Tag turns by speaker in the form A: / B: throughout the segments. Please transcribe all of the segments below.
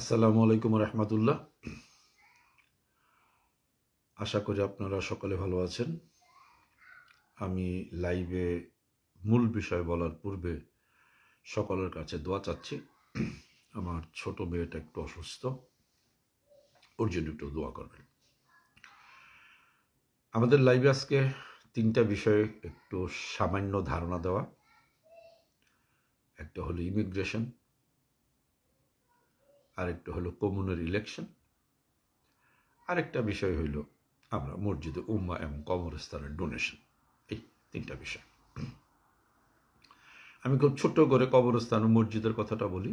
A: আসসালামু আলাইকুম রহমতুল্লাহ আশা করি আপনারা সকলে ভালো আছেন আমি লাইভে মূল বিষয় বলার পূর্বে সকলের কাছে দোয়া চাচ্ছি আমার ছোট মেয়েটা একটু অসুস্থ ওর জন্য একটু দোয়া করবেন আমাদের লাইভে আজকে তিনটা বিষয়ে একটু সামান্য ধারণা দেওয়া একটা হলো ইমিগ্রেশন আরেকটা হলো কমিউনের ইলেকশন আরেকটা বিষয় হইল আমরা মসজিদে উম্মা এবং কবরস্থানের ডোনেশন এই তিনটা বিষয় আমি খুব ছোট্ট করে কবরস্থান ও মসজিদের কথাটা বলি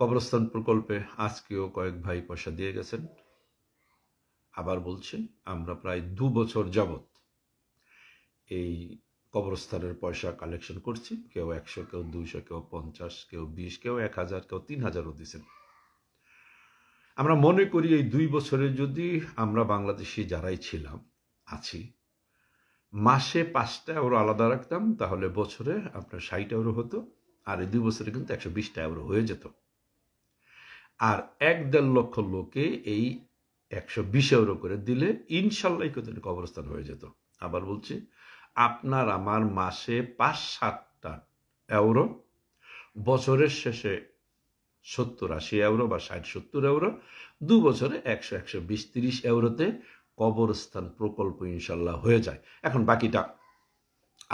A: কবরস্থান প্রকল্পে আজকেও কয়েক ভাই পয়সা দিয়ে গেছেন আবার বলছি আমরা প্রায় দু বছর যাবৎ এই কবরস্থানের পয়সা কালেকশন করছি কেউ একশো কেউ দুইশো কেউ পঞ্চাশ কেউ বিশ কেউ এক হাজার কেউ তিন হাজারও দিয়েছেন আমরা মনে করি এই দুই বছরে যদি আমরা বাংলাদেশি যারাই ছিলাম আছি মাসে পাঁচটা এওরো আলাদা রাখতাম তাহলে বছরে আপনার ষাট এওরো হতো আর এই দুই বছরে কিন্তু একশো বিশটা এওরো হয়ে যেত আর এক দেড় লক্ষ লোকে এই একশো বিশ এওরো করে দিলে ইনশাল্লাহ কোথায় কবরস্থান হয়ে যেত আবার বলছি আপনার আমার মাসে পাঁচ সাতটা এওরো বছরের শেষে সত্তর আশি এউরো বা ষাট সত্তর এউরো দু বছরে একশো একশো বিশ তিরিশ এউরোতে কবরস্থান প্রকল্প ইনশাল্লাহ হয়ে যায় এখন বাকিটা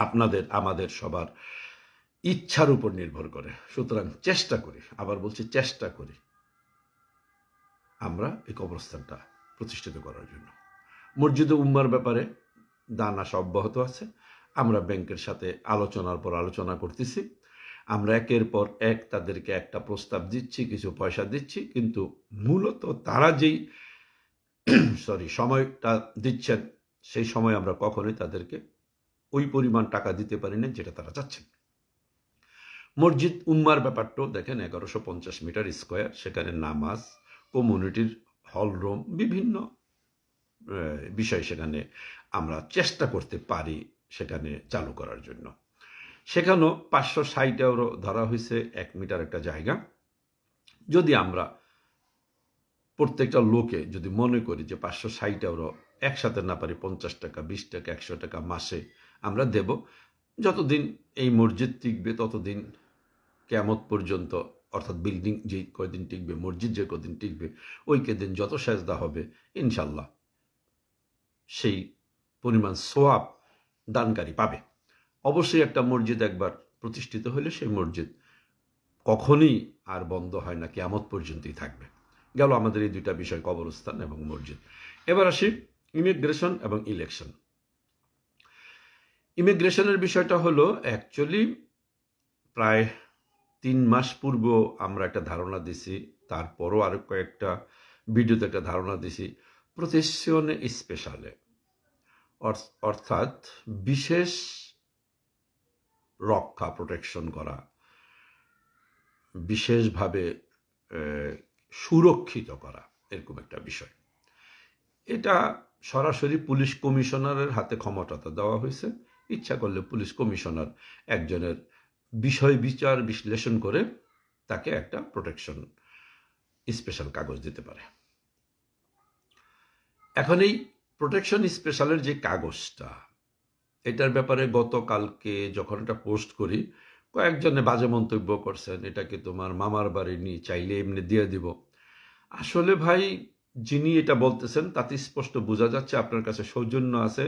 A: আপনাদের আমাদের সবার ইচ্ছার উপর নির্ভর করে সুতরাং চেষ্টা করি আবার বলছি চেষ্টা করি আমরা এই কবরস্থানটা প্রতিষ্ঠিত করার জন্য মসজিদ উম্মার ব্যাপারে দানা সব অব্যাহত আছে আমরা ব্যাংকের সাথে আলোচনার পর আলোচনা করতেছি আমরা একের পর এক তাদেরকে একটা প্রস্তাব দিচ্ছি কিছু পয়সা দিচ্ছি কিন্তু মূলত তারা যেই সরি সময়টা দিচ্ছেন সেই সময় আমরা কখনোই তাদেরকে ওই পরিমাণ টাকা দিতে পারি না যেটা তারা চাচ্ছেন মসজিদ উম্মার ব্যাপারটাও দেখেন এগারোশো পঞ্চাশ মিটার স্কোয়ার সেখানে নামাজ কমিউনিটির হলরুম বিভিন্ন বিষয় সেখানে আমরা চেষ্টা করতে পারি সেখানে চালু করার জন্য সেখানেও পাঁচশো ষাট ইউরো ধরা হয়েছে এক মিটার একটা জায়গা যদি আমরা প্রত্যেকটা লোকে যদি মনে করি যে পাঁচশো ষাট ইউরো একসাথে না পারি পঞ্চাশ টাকা বিশ টাকা একশো টাকা মাসে আমরা দেব যতদিন এই মসজিদ টিকবে ততদিন কেমত পর্যন্ত অর্থাৎ বিল্ডিং যে কদিন টিকবে মসজিদ যে কদিন টিকবে ওই কেদিন যত সাজদা হবে ইনশাল্লাহ সেই পরিমাণ সোয়াব দানকারী পাবে অবশ্যই একটা মসজিদ একবার প্রতিষ্ঠিত হলে সেই মসজিদ কখনই আর বন্ধ হয় না কেমত পর্যন্তই থাকবে গেল আমাদের এই দুইটা বিষয় কবরস্থান এবং মসজিদ এবার আসি ইমিগ্রেশন এবং ইলেকশন ইমিগ্রেশনের বিষয়টা হলো অ্যাকচুয়ালি প্রায় তিন মাস পূর্ব আমরা একটা ধারণা দিছি তারপরও আরও কয়েকটা ভিডিওতে একটা ধারণা দিছি প্রতিশনে স্পেশালে অর্থাৎ বিশেষ রক্ষা প্রোটেকশন করা বিশেষভাবে সুরক্ষিত করা এরকম একটা বিষয় এটা সরাসরি পুলিশ কমিশনারের হাতে ক্ষমতাটা দেওয়া হয়েছে ইচ্ছা করলে পুলিশ কমিশনার একজনের বিষয় বিচার বিশ্লেষণ করে তাকে একটা প্রোটেকশন স্পেশাল কাগজ দিতে পারে এখন এই প্রোটেকশন স্পেশালের যে কাগজটা এটার ব্যাপারে গতকালকে যখন এটা পোস্ট করি কয়েকজনে বাজে মন্তব্য করছেন এটাকে তোমার মামার বাড়ি নিয়ে চাইলে এমনি দিয়ে দিব আসলে ভাই যিনি এটা বলতেছেন তাতে স্পষ্ট বোঝা যাচ্ছে আপনার কাছে সৌজন্য আছে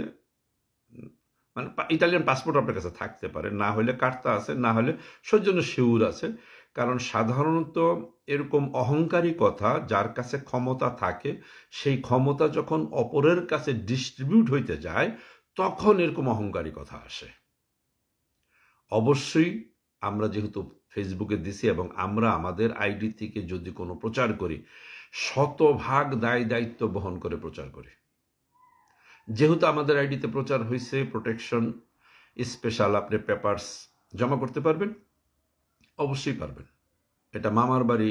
A: মানে ইটালিয়ান পাসপোর্ট আপনার কাছে থাকতে পারে না হলে কার্তা আছে না হলে সৌজন্য শিউর আছে কারণ সাধারণত এরকম অহংকারী কথা যার কাছে ক্ষমতা থাকে সেই ক্ষমতা যখন অপরের কাছে ডিস্ট্রিবিউট হইতে যায় তখন এরকম অহংকারী কথা আসে অবশ্যই আমরা যেহেতু ফেসবুকে দিছি এবং আমরা আমাদের আইডি থেকে যদি কোনো প্রচার করি শতভাগ দায় দায়িত্ব বহন করে প্রচার করি যেহেতু আমাদের আইডিতে প্রচার হয়েছে প্রোটেকশন স্পেশাল আপনি পেপার্স জমা করতে পারবেন অবশ্যই পারবেন এটা মামার বাড়ি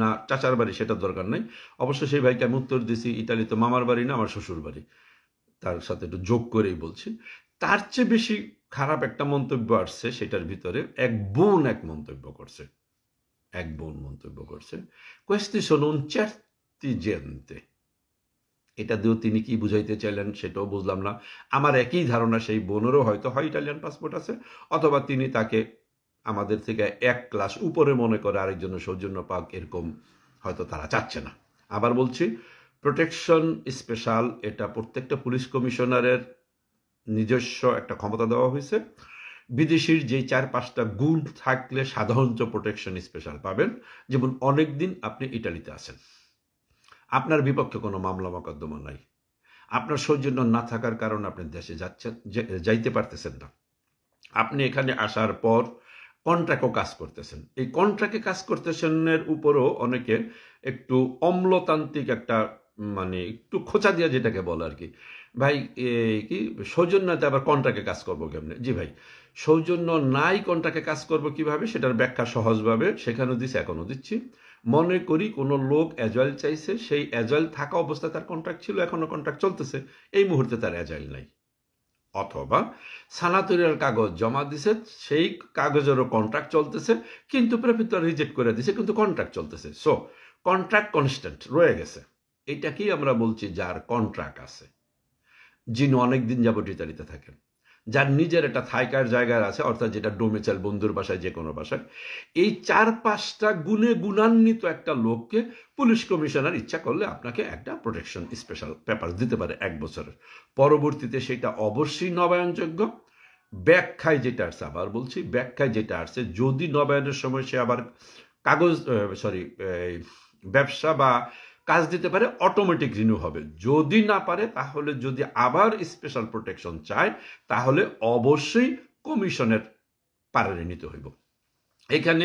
A: না চাচার বাড়ি সেটা দরকার নাই অবশ্য সেই ভাইকে আমি উত্তর দিছি ইতালি তো মামার বাড়ি না আমার শ্বশুর বাড়ি তার সাথে একটু যোগ করেই বলছি তার চেয়ে বেশি খারাপ একটা মন্তব্য আসছে সেটার ভিতরে এক বোন এক মন্তব্য করছে এক বোন মন্তব্য করছে কোয়েস্তি সোনুন চারটি জেনতে এটা দিয়েও তিনি কি বুঝাইতে চাইলেন সেটাও বুঝলাম না আমার একই ধারণা সেই বোনেরও হয়তো হয় ইটালিয়ান পাসপোর্ট আছে অথবা তিনি তাকে আমাদের থেকে এক ক্লাস উপরে মনে করে আরেকজনের সৌজন্য পাক এরকম হয়তো তারা চাচ্ছে না আবার বলছি প্রোটেকশন স্পেশাল এটা প্রত্যেকটা পুলিশ কমিশনারের নিজস্ব একটা ক্ষমতা দেওয়া হয়েছে বিদেশির যেই চার পাঁচটা গুণ থাকলে সাধারণত প্রোটেকশন স্পেশাল পাবেন যেমন অনেক দিন আপনি ইটালিতে আছেন আপনার বিপক্ষে কোনো মামলা মোকদ্দমা নাই আপনার সৌজন্য না থাকার কারণে আপনি দেশে যাচ্ছেন যাইতে পারতেছেন না আপনি এখানে আসার পর কন্ট্রাক্টও কাজ করতেছেন এই কন্ট্রাক্টে কাজ করতেছেনের উপরও অনেকে একটু অম্লতান্ত্রিক একটা মানে একটু খোঁচা দিয়ে যেটাকে বলে আর কি ভাই কি সৌজন্যতে আবার কন্ট্রাক্টে কাজ করবো কেমনে জি ভাই সৌজন্য নাই কন্ট্রাক্টে কাজ করব কিভাবে সেটার ব্যাখ্যা সহজভাবে সেখানেও দিচ্ছি এখনও দিচ্ছি মনে করি কোনো লোক অ্যাজয়েল চাইছে সেই অ্যাজয়েল থাকা অবস্থায় তার কন্ট্রাক্ট ছিল এখনও কন্ট্রাক্ট চলতেছে এই মুহূর্তে তার অ্যাজয়েল নাই অথবা সানাতুরিয়ার কাগজ জমা দিছে সেই কাগজেরও কন্ট্রাক্ট চলতেছে কিন্তু প্রেফিট রিজেক্ট করে দিছে কিন্তু কন্ট্রাক্ট চলতেছে সো কন্ট্রাক্ট কনস্ট্যান্ট রয়ে গেছে এটাকেই আমরা বলছি যার কন্ট্রাক্ট আছে যিনি অনেক দিন যাবত ইতালিতে থাকেন যার নিজের একটা থাইকার জায়গার আছে অর্থাৎ যেটা ডোমেচাল বন্ধুর বাসায় যে কোনো বাসায় এই চার পাঁচটা গুণে গুণান্বিত একটা লোককে পুলিশ কমিশনার ইচ্ছা করলে আপনাকে একটা প্রোটেকশন স্পেশাল পেপার দিতে পারে এক বছরের পরবর্তীতে সেটা অবশ্যই নবায়নযোগ্য ব্যাখ্যায় যেটা আসছে আবার বলছি ব্যাখ্যায় যেটা আসছে যদি নবায়নের সময় সে আবার কাগজ সরি ব্যবসা বা কাজ দিতে পারে অটোমেটিক রিনিউ হবে যদি না পারে তাহলে যদি আবার স্পেশাল প্রোটেকশন চায় তাহলে অবশ্যই কমিশনের পারে নিতে হইব এখানে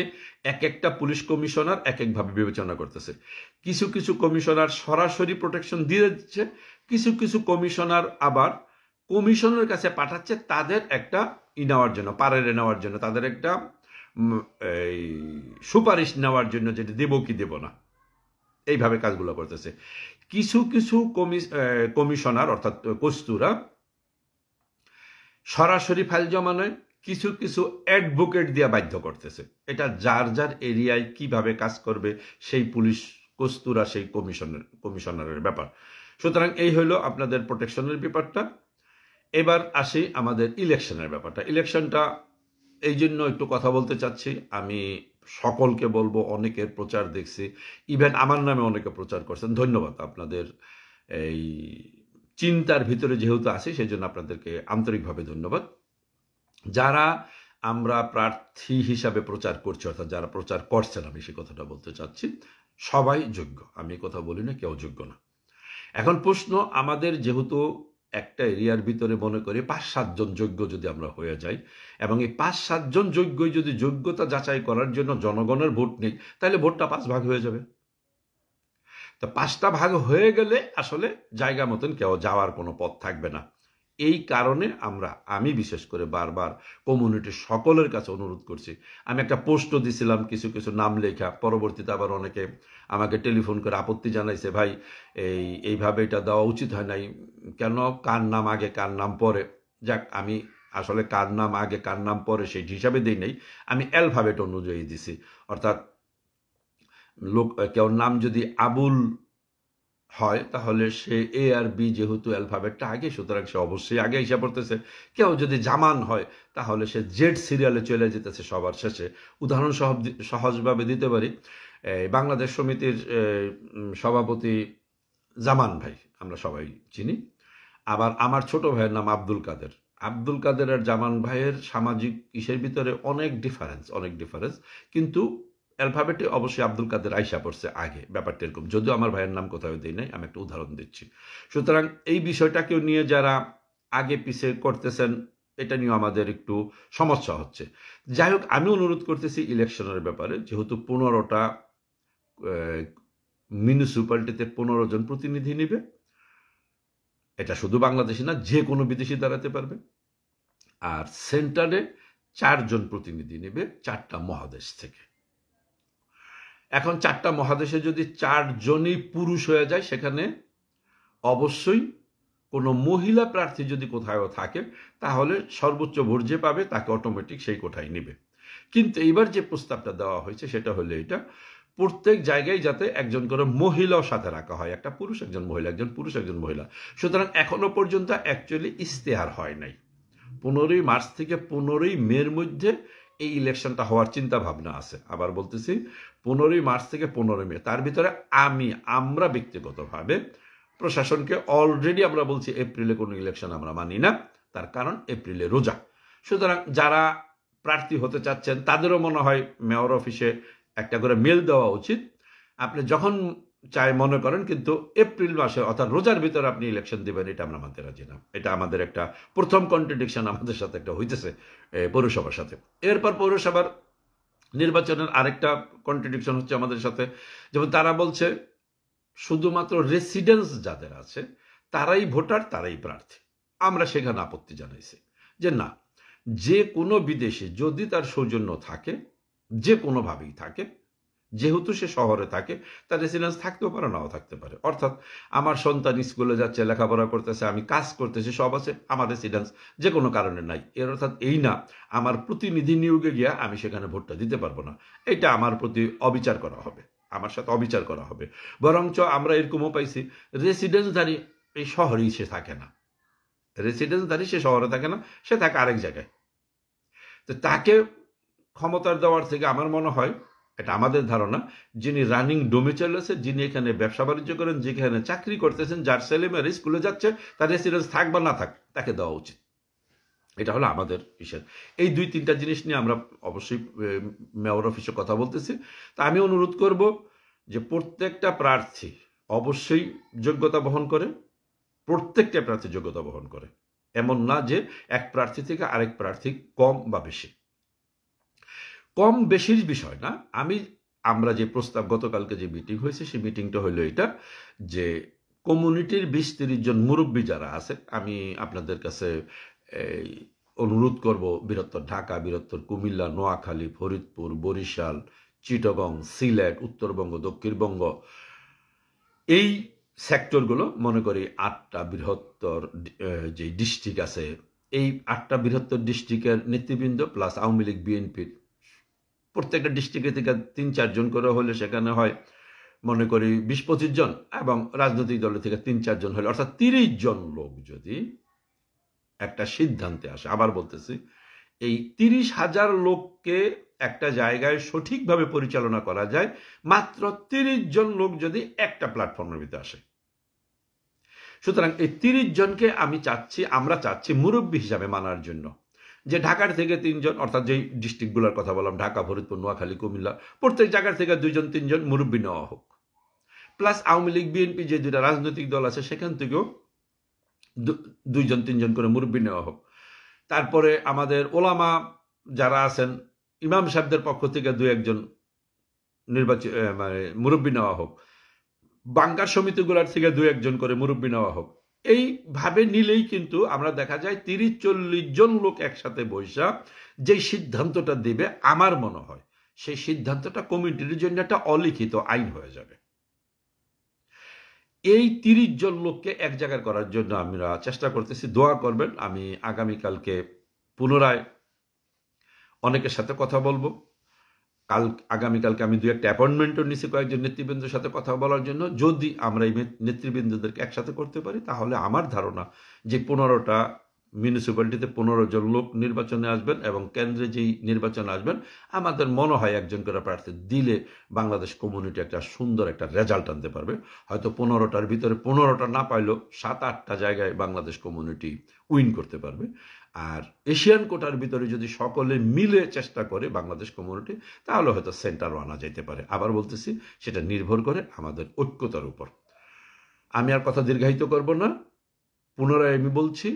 A: এক একটা পুলিশ কমিশনার এক একভাবে বিবেচনা করতেছে কিছু কিছু কমিশনার সরাসরি প্রোটেকশন দিয়ে দিচ্ছে কিছু কিছু কমিশনার আবার কমিশনের কাছে পাঠাচ্ছে তাদের একটা ই নেওয়ার জন্য পারের নেওয়ার জন্য তাদের একটা এই সুপারিশ নেওয়ার জন্য যেটা দেব কি দেব না এইভাবে কাজগুলো করতেছে কিছু কিছু কমিশনার অর্থাৎ কস্তুরা সরাসরি ফাইল জমা নয় কিছু কিছু অ্যাডভোকেট দিয়া বাধ্য করতেছে এটা যার যার এরিয়ায় কিভাবে কাজ করবে সেই পুলিশ কস্তুরা সেই কমিশনের কমিশনারের ব্যাপার সুতরাং এই হলো আপনাদের প্রোটেকশনের ব্যাপারটা এবার আসি আমাদের ইলেকশনের ব্যাপারটা ইলেকশনটা এই জন্য একটু কথা বলতে চাচ্ছি আমি সকলকে বলবো অনেকের প্রচার দেখছি ইভেন আমার নামে অনেকে প্রচার করছেন ধন্যবাদ আপনাদের এই চিন্তার ভিতরে যেহেতু আছে সেই জন্য আপনাদেরকে আন্তরিকভাবে ধন্যবাদ যারা আমরা প্রার্থী হিসাবে প্রচার করছি অর্থাৎ যারা প্রচার করছেন আমি সে কথাটা বলতে চাচ্ছি সবাই যোগ্য আমি কথা বলি না কেউ যোগ্য না এখন প্রশ্ন আমাদের যেহেতু একটা এরিয়ার ভিতরে মনে করি পাঁচ সাতজন যোগ্য যদি আমরা হয়ে যাই এবং এই পাঁচ সাতজন যোগ্যই যদি যোগ্যতা যাচাই করার জন্য জনগণের ভোট নেই তাহলে ভোটটা পাঁচ ভাগ হয়ে যাবে তো পাঁচটা ভাগ হয়ে গেলে আসলে জায়গা মতন কেউ যাওয়ার কোনো পথ থাকবে না এই কারণে আমরা আমি বিশেষ করে বারবার কমিউনিটির সকলের কাছে অনুরোধ করছি আমি একটা পোস্টও দিছিলাম কিছু কিছু নাম লেখা পরবর্তীতে আবার অনেকে আমাকে টেলিফোন করে আপত্তি জানাইছে ভাই এই এইভাবে এটা দেওয়া উচিত হয় নাই কেন কার নাম আগে কার নাম পরে যাক আমি আসলে কার নাম আগে কার নাম পরে সেই হিসাবে দিই নাই আমি অ্যালফাবেট অনুযায়ী দিছি অর্থাৎ লোক কেউ নাম যদি আবুল হয় তাহলে সে এ আর বি যেহেতু অ্যালফাবেটটা আগে সুতরাং সে অবশ্যই আগে হিসাব করতেছে কেউ যদি জামান হয় তাহলে সে জেড সিরিয়ালে চলে যেতেছে সবার শেষে উদাহরণ সহজভাবে দিতে পারি বাংলাদেশ সমিতির সভাপতি জামান ভাই আমরা সবাই চিনি আবার আমার ছোট ভাইয়ের নাম আব্দুল কাদের আব্দুল কাদের আর জামান ভাইয়ের সামাজিক ইসের ভিতরে অনেক ডিফারেন্স অনেক ডিফারেন্স কিন্তু অ্যালফাবেটে অবশ্যই আব্দুল কাদের আয়সা পড়ছে আগে ব্যাপারটা এরকম যদিও আমার ভাইয়ের নাম কোথাও দিই নাই আমি একটা উদাহরণ দিচ্ছি সুতরাং এই বিষয়টাকেও নিয়ে যারা আগে পিছে করতেছেন এটা নিয়ে আমাদের একটু সমস্যা হচ্ছে যাই হোক আমি অনুরোধ করতেছি ইলেকশনের ব্যাপারে যেহেতু পনেরোটা মিউনিসিপ্যালিটিতে পনেরো জন প্রতিনিধি নেবে এটা শুধু বাংলাদেশে না যে কোনো বিদেশি দাঁড়াতে পারবে আর সেন্টারে চারজন প্রতিনিধি নেবে চারটা মহাদেশ থেকে এখন চারটা মহাদেশে যদি চারজনই পুরুষ হয়ে যায় সেখানে অবশ্যই কোনো মহিলা প্রার্থী যদি কোথাও থাকে তাহলে সর্বোচ্চ ভোট যে পাবে তাকে অটোমেটিক সেই কোঠায় নেবে কিন্তু এইবার যে প্রস্তাবটা দেওয়া হয়েছে সেটা হলো এটা প্রত্যেক জায়গায় যাতে একজন করে মহিলাও সাথে রাখা হয় একটা পুরুষ একজন মহিলা একজন পুরুষ একজন মহিলা সুতরাং এখনও পর্যন্ত অ্যাকচুয়ালি ইশতেহার হয় নাই পনেরোই মার্চ থেকে পনেরোই মের মধ্যে এই ইলেকশনটা হওয়ার চিন্তা ভাবনা আছে আবার বলতেছি পনেরোই মার্চ থেকে পনেরোই মে তার ভিতরে আমি আমরা ব্যক্তিগতভাবে প্রশাসনকে অলরেডি আমরা বলছি এপ্রিলে কোনো ইলেকশন আমরা মানি না তার কারণ এপ্রিলে রোজা সুতরাং যারা প্রার্থী হতে চাচ্ছেন তাদেরও মনে হয় মেয়র অফিসে একটা করে মেল দেওয়া উচিত আপনি যখন চাই মনে করেন কিন্তু এপ্রিল মাসে অর্থাৎ রোজার ভিতরে আপনি ইলেকশন দেবেন এটা আমরা মানতে রাজি না এটা আমাদের একটা প্রথম কন্ট্রাডিকশন আমাদের সাথে একটা হইতেছে পৌরসভার সাথে এরপর পৌরসভার নির্বাচনের আরেকটা কন্ট্রাডিকশন হচ্ছে আমাদের সাথে যেমন তারা বলছে শুধুমাত্র রেসিডেন্স যাদের আছে তারাই ভোটার তারাই প্রার্থী আমরা সেখানে আপত্তি জানাইছি যে না যে কোনো বিদেশে যদি তার সৌজন্য থাকে যে কোনোভাবেই থাকে যেহেতু সে শহরে থাকে তার রেসিডেন্স থাকতেও পারে নাও থাকতে পারে অর্থাৎ আমার সন্তান স্কুলে যাচ্ছে লেখাপড়া করতেছে আমি কাজ করতেছি সব আছে আমার রেসিডেন্স যে কোনো কারণে নাই এর অর্থাৎ এই না আমার প্রতিনিধি নিয়োগে গিয়া আমি সেখানে ভোটটা দিতে পারবো না এটা আমার প্রতি অবিচার করা হবে আমার সাথে অবিচার করা হবে বরঞ্চ আমরা এরকমও পাইছি রেসিডেন্সধারী এই শহরেই সে থাকে না রেসিডেন্সধারী সে শহরে থাকে না সে থাকে আরেক জায়গায় তো তাকে ক্ষমতার দেওয়ার থেকে আমার মনে হয় এটা আমাদের ধারণা যিনি রানিং ডোমিচাইল যিনি এখানে ব্যবসা বাণিজ্য করেন যেখানে চাকরি করতেছেন যার ছেলেমেয়েরা স্কুলে যাচ্ছে তার রেসিডেন্স থাক বা না থাক তাকে দেওয়া উচিত এটা হলো আমাদের হিসেবে এই দুই তিনটা জিনিস নিয়ে আমরা অবশ্যই মেয়র অফিসে কথা বলতেছি তা আমি অনুরোধ করব যে প্রত্যেকটা প্রার্থী অবশ্যই যোগ্যতা বহন করে প্রত্যেকটা প্রার্থী যোগ্যতা বহন করে এমন না যে এক প্রার্থী থেকে আরেক প্রার্থী কম বা বেশি কম বেশির বিষয় না আমি আমরা যে প্রস্তাব গতকালকে যে মিটিং হয়েছে সেই মিটিংটা হলো এটা যে কমিউনিটির বিশ তিরিশ জন মুরব্বী যারা আছে আমি আপনাদের কাছে এই অনুরোধ করব বৃহত্তর ঢাকা বৃহত্তর কুমিল্লা নোয়াখালী ফরিদপুর বরিশাল চিটগং সিলেট উত্তরবঙ্গ দক্ষিণবঙ্গ এই সেক্টরগুলো মনে করি আটটা বৃহত্তর যে ডিস্ট্রিক্ট আছে এই আটটা বৃহত্তর ডিস্ট্রিক্টের নেতৃবৃন্দ প্লাস আওয়ামী লীগ বিএনপির প্রত্যেকটা ডিস্ট্রিক্টে থেকে তিন চারজন করে হলে সেখানে হয় মনে করি বিশ পঁচিশ জন এবং রাজনৈতিক দলের থেকে তিন চারজন হলে অর্থাৎ তিরিশ জন লোক যদি একটা সিদ্ধান্তে আসে আবার বলতেছি এই তিরিশ হাজার লোককে একটা জায়গায় সঠিকভাবে পরিচালনা করা যায় মাত্র তিরিশ জন লোক যদি একটা প্ল্যাটফর্মের ভিতরে আসে সুতরাং এই তিরিশ জনকে আমি চাচ্ছি আমরা চাচ্ছি মুরব্বী হিসাবে মানার জন্য যে ঢাকার থেকে তিনজন অর্থাৎ যেই ডিস্ট্রিক্টগুলোর কথা বললাম ঢাকা ফরিদপুর নোয়াখালী কুমিল্লা প্রত্যেক জায়গার থেকে দুইজন তিনজন মুরব্বী নেওয়া হোক প্লাস আওয়ামী লীগ বিএনপি যে দুটা রাজনৈতিক দল আছে সেখান থেকেও দুইজন তিনজন করে মুরব্বী নেওয়া হোক তারপরে আমাদের ওলামা যারা আছেন ইমাম সাহেবদের পক্ষ থেকে দু একজন নির্বাচিত মানে মুরব্বী নেওয়া হোক বাংকার সমিতিগুলার থেকে দু একজন করে মুরব্বী নেওয়া হোক এইভাবে নিলেই কিন্তু আমরা দেখা যায় তিরিশ চল্লিশ জন লোক একসাথে বৈশা যেই সিদ্ধান্তটা দেবে আমার মনে হয় সেই সিদ্ধান্তটা কমিটির জন্য একটা অলিখিত আইন হয়ে যাবে এই তিরিশ জন লোককে এক জায়গায় করার জন্য আমরা চেষ্টা করতেছি দোয়া করবেন আমি আগামীকালকে পুনরায় অনেকের সাথে কথা বলবো কাল আগামীকালকে আমি দু একটা অ্যাপয়েন্টমেন্টও নিছি কয়েকজন নেতৃবৃন্দের সাথে কথা বলার জন্য যদি আমরা এই নেতৃবৃন্দদেরকে একসাথে করতে পারি তাহলে আমার ধারণা যে পনেরোটা মিউনিসিপ্যালিটিতে পনেরো জন লোক নির্বাচনে আসবেন এবং কেন্দ্রে যেই নির্বাচনে আসবেন আমাদের মনে হয় একজন করে প্রার্থী দিলে বাংলাদেশ কমিউনিটি একটা সুন্দর একটা রেজাল্ট আনতে পারবে হয়তো পনেরোটার ভিতরে পনেরোটা না পাইলেও সাত আটটা জায়গায় বাংলাদেশ কমিউনিটি উইন করতে পারবে আর এশিয়ান কোটার ভিতরে যদি সকলে মিলে চেষ্টা করে বাংলাদেশ কমিউনিটি তাহলে হয়তো সেন্টারও আনা যাইতে পারে আবার বলতেছি সেটা নির্ভর করে আমাদের ঐক্যতার উপর আমি আর কথা দীর্ঘায়িত করব না পুনরায় আমি বলছি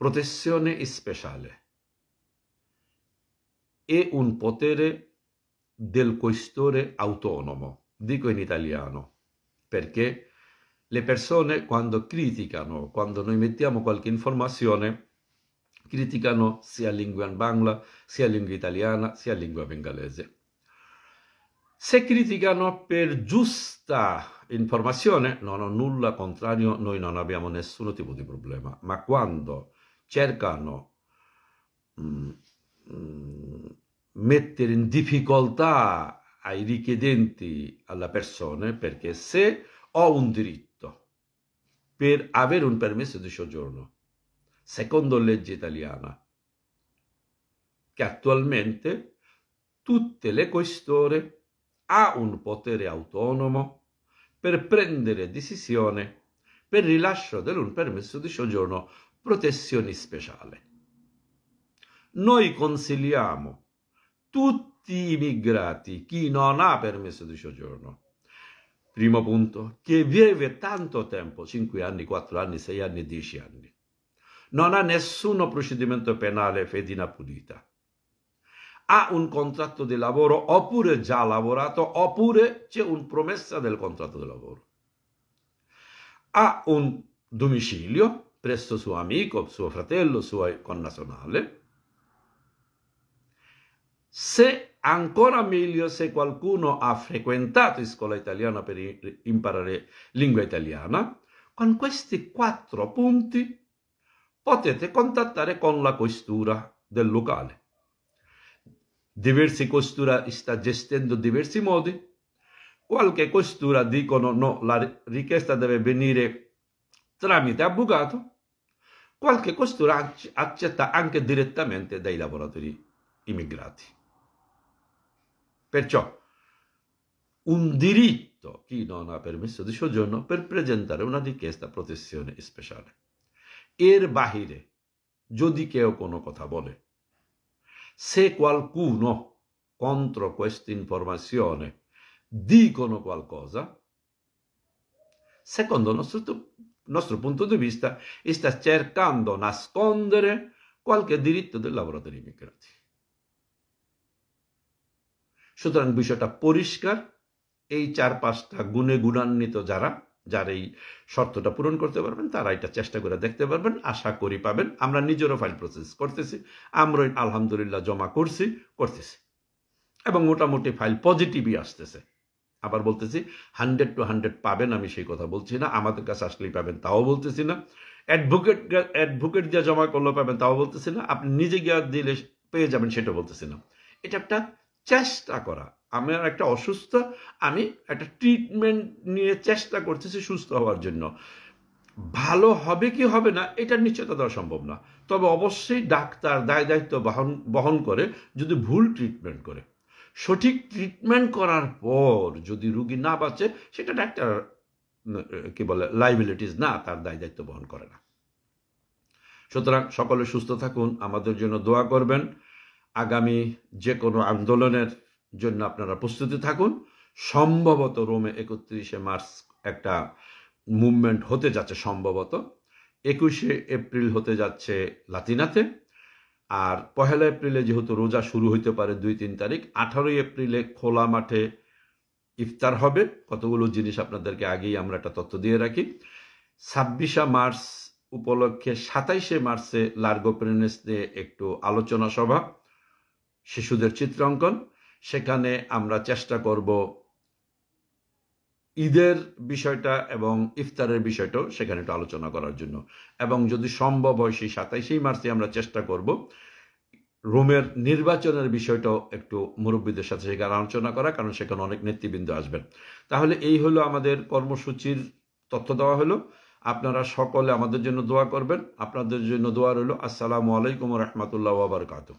A: প্রতিশনে স্পেশালে পতে রে দেল del questore আউত অনম in italiano, পেরকে le persone quando criticano, quando noi mettiamo qualche informazione, criticano sia lingua in bangla, sia lingua italiana, sia lingua bengalese. Se criticano per giusta informazione, non ho nulla contrario, noi non abbiamo nessun tipo di problema, ma quando cercano mh, mm, mh, mm, mettere in difficoltà ai richiedenti, alla persona, perché se ho un diritto, per avere un permesso di soggiorno, secondo legge italiana, che attualmente tutte le questore ha un potere autonomo per prendere decisione per rilascio di un permesso di soggiorno protezioni speciale. Noi consigliamo tutti i migrati, chi non ha permesso di soggiorno, primo punto, che vive tanto tempo, 5 anni, 4 anni, 6 anni, 10 anni. Non ha nessun procedimento penale fedina pulita. Ha un contratto di lavoro oppure già lavorato oppure c'è una promessa del contratto di lavoro. Ha un domicilio presso suo amico, suo fratello, suo connazionale. Se ancora meglio se qualcuno ha frequentato scuola italiana per imparare lingua italiana, con questi quattro punti potete contattare con la questura del locale. Diversi questura sta gestendo diversi modi. Qualche costura dicono no, la richiesta deve venire tramite avvocato. Qualche costura accetta anche direttamente dai lavoratori immigrati. Perciò un diritto chi non ha permesso di soggiorno per presentare una richiesta di protezione speciale. এর বাহিরে যদি কেউ cotabole. Se qualcuno contro questa informazione dicono qualcosa secondo il nostro, nostro punto di vista sta cercando di nascondere qualche diritto del dei lavoratori immigrati সুতরাং বিষয়টা পরিষ্কার এই চার পাঁচটা গুণে গুণান্বিত যারা যার এই শর্তটা পূরণ করতে পারবেন তারা এটা চেষ্টা করে দেখতে পারবেন আশা করি পাবেন আমরা নিজেরও ফাইল প্রসেস করতেছি আমরা আলহামদুলিল্লাহ জমা করছি করতেছি এবং মোটামুটি ফাইল পজিটিভই আসতেছে আবার বলতেছি হান্ড্রেড টু হান্ড্রেড পাবেন আমি সেই কথা বলছি না আমাদের কাছে আসলেই পাবেন তাও বলতেছি না অ্যাডভোকেট অ্যাডভোকেট দিয়ে জমা করলেও পাবেন তাও বলতেছি না আপনি নিজে গিয়ে দিলে পেয়ে যাবেন সেটা বলতেছি না এটা একটা চেষ্টা করা আমার একটা অসুস্থ আমি একটা ট্রিটমেন্ট নিয়ে চেষ্টা করতেছি সুস্থ হওয়ার জন্য ভালো হবে কি হবে না এটা নিশ্চয়তা দেওয়া সম্ভব না তবে অবশ্যই ডাক্তার দায় দায়িত্ব বহন বহন করে যদি ভুল ট্রিটমেন্ট করে সঠিক ট্রিটমেন্ট করার পর যদি রুগী না বাঁচে সেটা ডাক্তার কি বলে লাইবিলিটিস না তার দায় দায়িত্ব বহন করে না সুতরাং সকলে সুস্থ থাকুন আমাদের জন্য দোয়া করবেন আগামী যে কোনো আন্দোলনের জন্য আপনারা প্রস্তুতি থাকুন সম্ভবত রোমে একত্রিশে মার্চ একটা মুভমেন্ট হতে যাচ্ছে সম্ভবত একুশে এপ্রিল হতে যাচ্ছে লাতিনাতে আর পহেলা এপ্রিলে যেহেতু রোজা শুরু হইতে পারে দুই তিন তারিখ আঠারোই এপ্রিলে খোলা মাঠে ইফতার হবে কতগুলো জিনিস আপনাদেরকে আগেই আমরা একটা তথ্য দিয়ে রাখি ছাব্বিশে মার্চ উপলক্ষে সাতাইশে মার্চে লার্গো প্রেনেস নিয়ে একটু আলোচনা সভা শিশুদের চিত্রাঙ্কন সেখানে আমরা চেষ্টা করব ঈদের বিষয়টা এবং ইফতারের বিষয়টাও সেখানে একটু আলোচনা করার জন্য এবং যদি সম্ভব হয় সেই সাতাইশেই মার্চে আমরা চেষ্টা করব রোমের নির্বাচনের বিষয়টাও একটু মুরব্বীদের সাথে সেখানে আলোচনা করা কারণ সেখানে অনেক নেতৃবৃন্দ আসবেন তাহলে এই হলো আমাদের কর্মসূচির তথ্য দেওয়া হলো আপনারা সকলে আমাদের জন্য দোয়া করবেন আপনাদের জন্য দোয়া রইল আসসালামু আলাইকুম রহমতুল্লাহ বারকাতু